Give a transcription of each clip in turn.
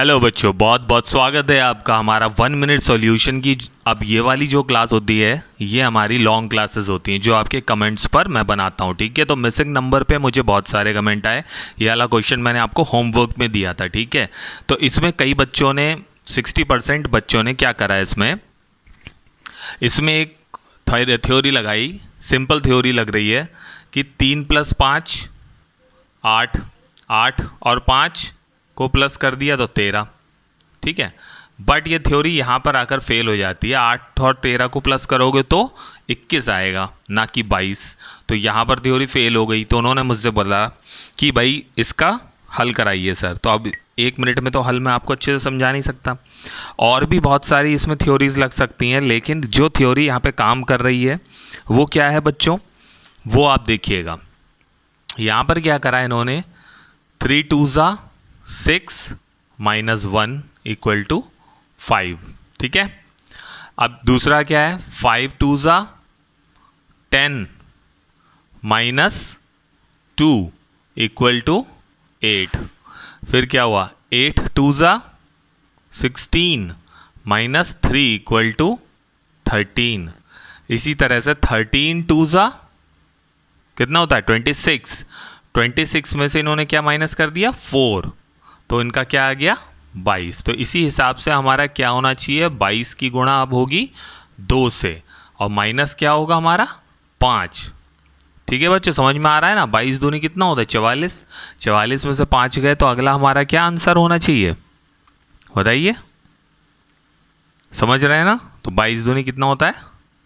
hello बच्चों बहुत बहुत स्वागत है आपका हमारा वन मिनट सॉल्यूशन की अब ये वाली जो क्लास होती है ये हमारी लॉन्ग क्लासेस होती हैं जो आपके कमेंट्स पर मैं बनाता हूँ ठीक है तो मिसिंग नंबर पे मुझे बहुत सारे कमेंट आए ये वाला क्वेश्चन मैंने आपको होमवर्क में दिया था ठीक है तो इसमें कई बच्चों ने सिक्सटी परसेंट बच्चों ने क्या करा इसमें इसमें एक थ्योरी लगाई सिंपल थ्योरी लग रही है कि तीन प्लस पाँच आठ आठ और पाँच को प्लस कर दिया तो तेरह ठीक है बट ये थ्योरी यहाँ पर आकर फेल हो जाती है आठ और तेरह को प्लस करोगे तो इक्कीस आएगा ना कि बाईस तो यहाँ पर थ्योरी फेल हो गई तो उन्होंने मुझसे बोला कि भाई इसका हल कराइए सर तो अब एक मिनट में तो हल मैं आपको अच्छे से समझा नहीं सकता और भी बहुत सारी इसमें थ्योरीज लग सकती हैं लेकिन जो थ्योरी यहाँ पे काम कर रही है वो क्या है बच्चों वो आप देखिएगा यहाँ पर क्या करा इन्होंने थ्री टू ज़ा six minus one equal to five ठीक है अब दूसरा क्या है फाइव टू ज़ा ten minus two equal to eight फिर क्या हुआ एट टू ज़ा sixteen minus three equal to thirteen इसी तरह से थर्टीन टू ज़ा कितना होता है ट्वेंटी सिक्स ट्वेंटी सिक्स में से इन्होंने क्या माइनस कर दिया फोर तो इनका क्या आ गया 22 तो इसी हिसाब से हमारा क्या होना चाहिए 22 की गुणा अब होगी दो से और माइनस क्या होगा हमारा पाँच ठीक है बच्चों समझ में आ रहा है ना बाईस दूनी कितना होता है चवालीस चवालीस में से पाँच गए तो अगला हमारा क्या आंसर होना चाहिए बताइए समझ रहे हैं ना तो बाईस दूनी कितना होता है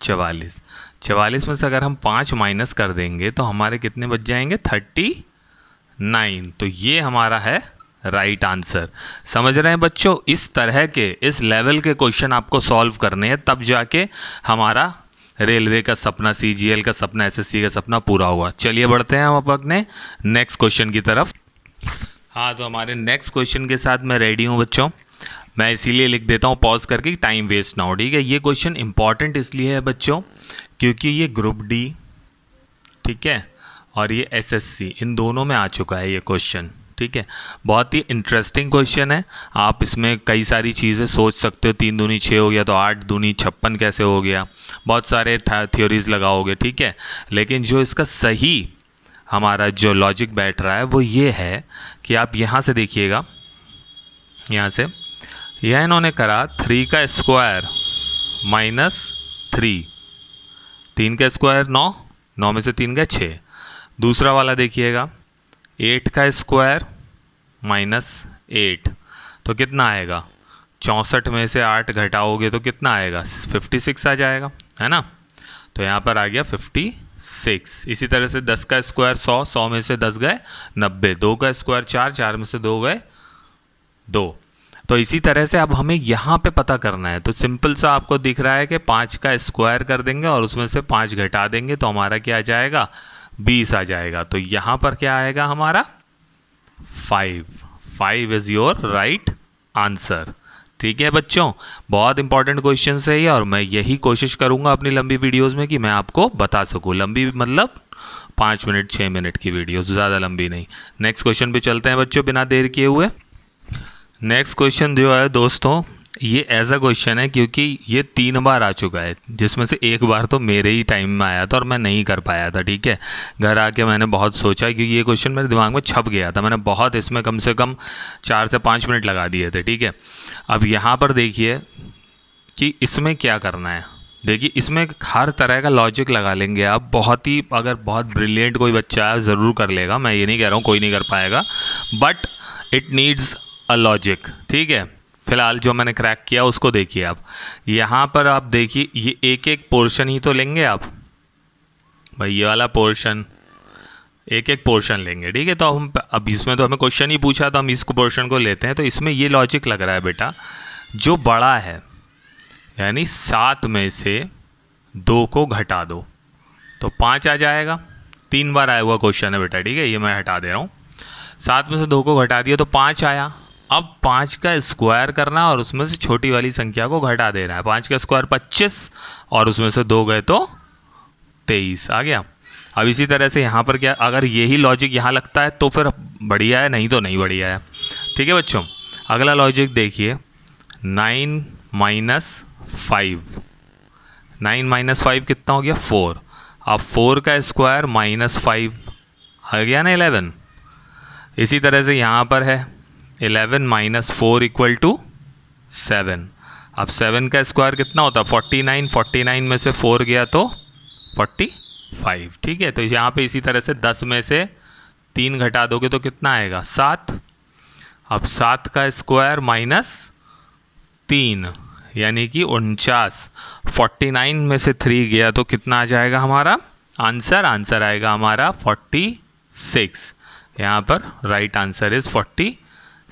चवालीस चवालीस में से अगर हम पाँच माइनस कर देंगे तो हमारे कितने बच जाएंगे थर्टी नाइन तो ये हमारा है राइट आंसर समझ रहे हैं बच्चों इस तरह के इस लेवल के क्वेश्चन आपको सॉल्व करने हैं तब जाके हमारा रेलवे का सपना सीजीएल का सपना एसएससी का सपना पूरा हुआ चलिए बढ़ते हैं हम अपने नेक्स्ट क्वेश्चन की तरफ हाँ तो हमारे नेक्स्ट क्वेश्चन के साथ मैं रेडी हूँ बच्चों मैं इसीलिए लिख देता हूँ पॉज करके टाइम वेस्ट ना हो ठीक है ये क्वेश्चन इंपॉर्टेंट इसलिए है बच्चों क्योंकि ये ग्रुप डी ठीक है और ये एसएससी इन दोनों में आ चुका है ये क्वेश्चन ठीक है बहुत ही इंटरेस्टिंग क्वेश्चन है आप इसमें कई सारी चीज़ें सोच सकते हो तीन दूनी छः हो गया तो आठ दूनी छप्पन कैसे हो गया बहुत सारे थ्योरीज लगाओगे ठीक है लेकिन जो इसका सही हमारा जो लॉजिक बैठ रहा है वो ये है कि आप यहाँ से देखिएगा यहाँ से यह इन्होंने करा थ्री का स्क्वायर माइनस थ्री तीन का स्क्वायर नौ नौ में से तीन का छः दूसरा वाला देखिएगा एट का स्क्वायर माइनस एट तो कितना आएगा चौंसठ में से आठ घटाओगे तो कितना आएगा फिफ्टी सिक्स आ जाएगा है ना तो यहाँ पर आ गया फिफ्टी सिक्स इसी तरह से दस का स्क्वायर सौ सौ में से दस गए नब्बे दो का स्क्वायर चार चार में से दो गए दो तो इसी तरह से अब हमें यहाँ पे पता करना है तो सिंपल सा आपको दिख रहा है कि पाँच का स्क्वायर कर देंगे और उसमें से पाँच घटा देंगे तो हमारा क्या आ जाएगा बीस आ जाएगा तो यहाँ पर क्या आएगा हमारा five five is your right answer ठीक है बच्चों बहुत इंपॉर्टेंट क्वेश्चन है ये और मैं यही कोशिश करूंगा अपनी लंबी वीडियोज़ में कि मैं आपको बता सकूँ लंबी मतलब पाँच मिनट छः मिनट की वीडियोज़ ज़्यादा लंबी नहीं नेक्स्ट क्वेश्चन पे चलते हैं बच्चों बिना देर किए हुए नेक्स्ट क्वेश्चन जो है दोस्तों ये ऐसा क्वेश्चन है क्योंकि ये तीन बार आ चुका है जिसमें से एक बार तो मेरे ही टाइम में आया था और मैं नहीं कर पाया था ठीक है घर आके मैंने बहुत सोचा क्योंकि ये क्वेश्चन मेरे दिमाग में छप गया था मैंने बहुत इसमें कम से कम चार से पाँच मिनट लगा दिए थे ठीक है अब यहाँ पर देखिए कि इसमें क्या करना है देखिए इसमें हर तरह का लॉजिक लगा लेंगे आप बहुत ही अगर बहुत ब्रिलियंट कोई बच्चा है ज़रूर कर लेगा मैं ये नहीं कह रहा हूँ कोई नहीं कर पाएगा but it needs a logic ठीक है फ़िलहाल जो मैंने क्रैक किया उसको देखिए आप यहाँ पर आप देखिए ये एक एक पोर्शन ही तो लेंगे आप भाई ये वाला पोर्शन एक एक पोर्शन लेंगे ठीक है तो हम अब इसमें तो हमें क्वेश्चन ही पूछा तो हम इस पोर्शन को लेते हैं तो इसमें ये लॉजिक लग रहा है बेटा जो बड़ा है यानी सात में से दो को घटा दो तो पाँच आ जाएगा तीन बार आया हुआ क्वेश्चन है बेटा ठीक है ये मैं हटा दे रहा हूँ सात में से दो को घटा दिया तो पाँच आया अब पाँच का स्क्वायर करना और उसमें से छोटी वाली संख्या को घटा देना है पाँच का स्क्वायर पच्चीस और उसमें से दो गए तो तेईस आ गया अब इसी तरह से यहाँ पर क्या अगर यही लॉजिक यहाँ लगता है तो फिर बढ़िया है नहीं तो नहीं बढ़िया है ठीक है बच्चों अगला लॉजिक देखिए nine minus five nine minus five कितना हो गया फोर अब फोर का स्क्वायर माइनस फाइव आ गया ना इलेवन इसी तरह से यहाँ पर है eleven minus four equal to seven अब सेवन का स्क्वायर कितना होता है फोर्टी नाइन फोर्टी नाइन में से फोर गया तो फोर्टी फाइव ठीक है तो यहाँ पे इसी तरह से दस में से तीन घटा दोगे तो कितना आएगा सात अब सात का स्क्वायर माइनस तीन यानी कि उनचास फोर्टी नाइन में से थ्री गया तो कितना आ जाएगा हमारा आंसर आंसर आएगा हमारा फोर्टी सिक्स यहाँ पर right answer is forty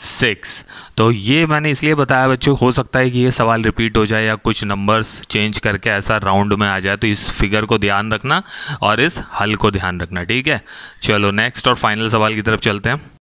six तो ये मैंने इसलिए बताया बच्चों हो सकता है कि ये सवाल रिपीट हो जाए या कुछ नंबर्स चेंज करके ऐसा राउंड में आ जाए तो इस फिगर को ध्यान रखना और इस हल को ध्यान रखना ठीक है चलो नेक्स्ट और फाइनल सवाल की तरफ चलते हैं